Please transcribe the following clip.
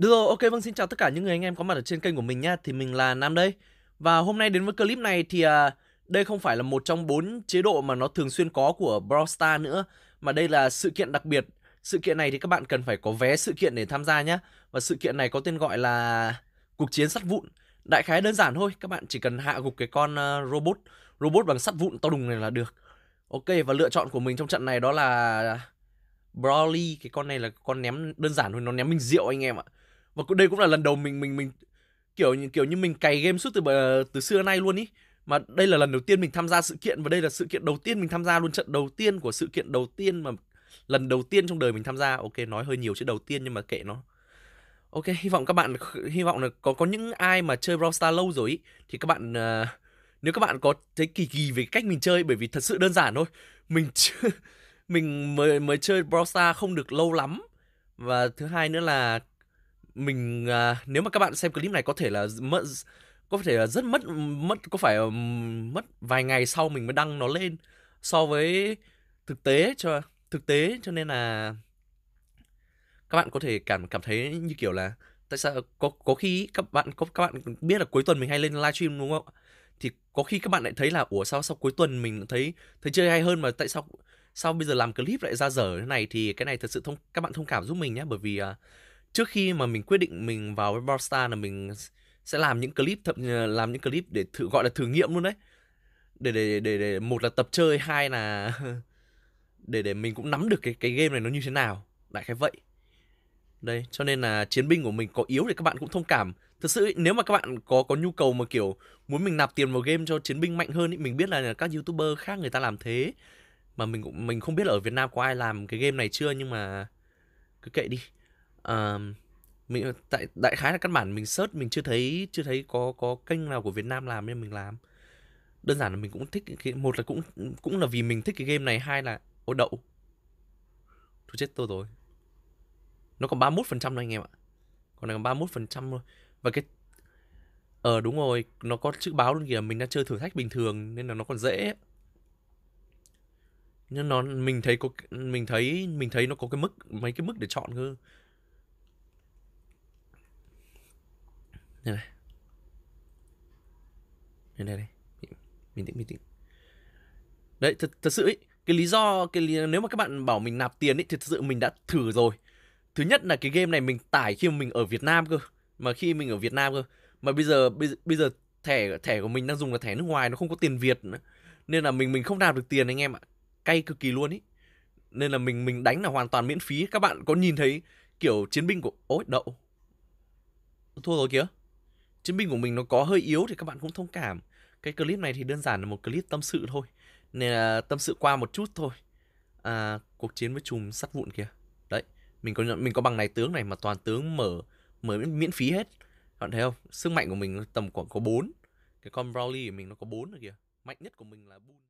Được rồi, ok vâng xin chào tất cả những người anh em có mặt ở trên kênh của mình nha Thì mình là Nam đây Và hôm nay đến với clip này thì à, đây không phải là một trong bốn chế độ mà nó thường xuyên có của Brawl Star nữa Mà đây là sự kiện đặc biệt Sự kiện này thì các bạn cần phải có vé sự kiện để tham gia nhé Và sự kiện này có tên gọi là cuộc chiến sắt vụn Đại khái đơn giản thôi, các bạn chỉ cần hạ gục cái con à, robot Robot bằng sắt vụn to đùng này là được Ok và lựa chọn của mình trong trận này đó là Brawly Cái con này là con ném đơn giản thôi, nó ném mình rượu anh em ạ và đây cũng là lần đầu mình mình mình kiểu kiểu như mình cày game suốt từ ờ, từ xưa nay luôn ý mà đây là lần đầu tiên mình tham gia sự kiện và đây là sự kiện đầu tiên mình tham gia luôn trận đầu tiên của sự kiện đầu tiên mà lần đầu tiên trong đời mình tham gia ok nói hơi nhiều chứ đầu tiên nhưng mà kệ nó ok hy vọng các bạn hy vọng là có có những ai mà chơi Brawl Stars lâu rồi ý, thì các bạn uh, nếu các bạn có thấy kỳ kỳ về cách mình chơi bởi vì thật sự đơn giản thôi mình ch- mình mới mới chơi Brawl Stars không được lâu lắm và thứ hai nữa là mình à, nếu mà các bạn xem clip này có thể là mất có thể là rất mất mất có phải mất vài ngày sau mình mới đăng nó lên so với thực tế cho thực tế cho nên là các bạn có thể cảm cảm thấy như kiểu là tại sao có có khi các bạn có các bạn biết là cuối tuần mình hay lên livestream đúng không thì có khi các bạn lại thấy là ủa sao sau cuối tuần mình thấy thấy chơi hay hơn mà tại sao sao bây giờ làm clip lại ra dở thế này thì cái này thật sự thông các bạn thông cảm giúp mình nhé bởi vì uh, trước khi mà mình quyết định mình vào với Barstar là mình sẽ làm những clip thậm làm những clip để thử gọi là thử nghiệm luôn đấy để để để, để một là tập chơi hai là để để mình cũng nắm được cái cái game này nó như thế nào đại khái vậy đây cho nên là chiến binh của mình có yếu thì các bạn cũng thông cảm thực sự ý, nếu mà các bạn có có nhu cầu mà kiểu muốn mình nạp tiền vào game cho chiến binh mạnh hơn ý, mình biết là các youtuber khác người ta làm thế mà mình cũng mình không biết là ở Việt Nam có ai làm cái game này chưa nhưng mà cứ kệ đi um, mình ờ, tại đại khái là căn bản mình search mình chưa thấy chưa thấy có có kênh nào của Việt Nam làm nên mình làm đơn giản là mình cũng thích cái một là cũng cũng là vì mình thích cái game này hai là ô đậu tôi chết tôi rồi nó còn 31 phần trăm thôi anh em ạ còn này còn 31 phần trăm thôi và cái ờ đúng rồi nó có chữ báo luôn kìa mình đang chơi thử thách bình thường nên là nó còn dễ nhưng nó mình thấy có mình thấy mình thấy nó có cái mức mấy cái mức để chọn cơ Đây này Đây đây, đây. Bình tĩnh bình tĩnh Đấy thật, thật sự ý cái lý do cái lý, nếu mà các bạn bảo mình nạp tiền ý thì thật sự mình đã thử rồi thứ nhất là cái game này mình tải khi mà mình ở Việt Nam cơ mà khi mình ở Việt Nam cơ mà bây giờ bây, bây giờ thẻ thẻ của mình đang dùng là thẻ nước ngoài nó không có tiền Việt nữa. nên là mình mình không nạp được tiền anh em ạ cay cực kỳ luôn ý nên là mình mình đánh là hoàn toàn miễn phí các bạn có nhìn thấy kiểu chiến binh của ối đậu thua rồi kìa chiến binh của mình nó có hơi yếu thì các bạn cũng thông cảm cái clip này thì đơn giản là một clip tâm sự thôi nên là tâm sự qua một chút thôi à, cuộc chiến với chùm sắt vụn kia đấy mình có mình có bằng này tướng này mà toàn tướng mở mở miễn phí hết các bạn thấy không sức mạnh của mình tầm khoảng có 4 cái con Brawley của mình nó có 4 rồi kìa mạnh nhất của mình là Bull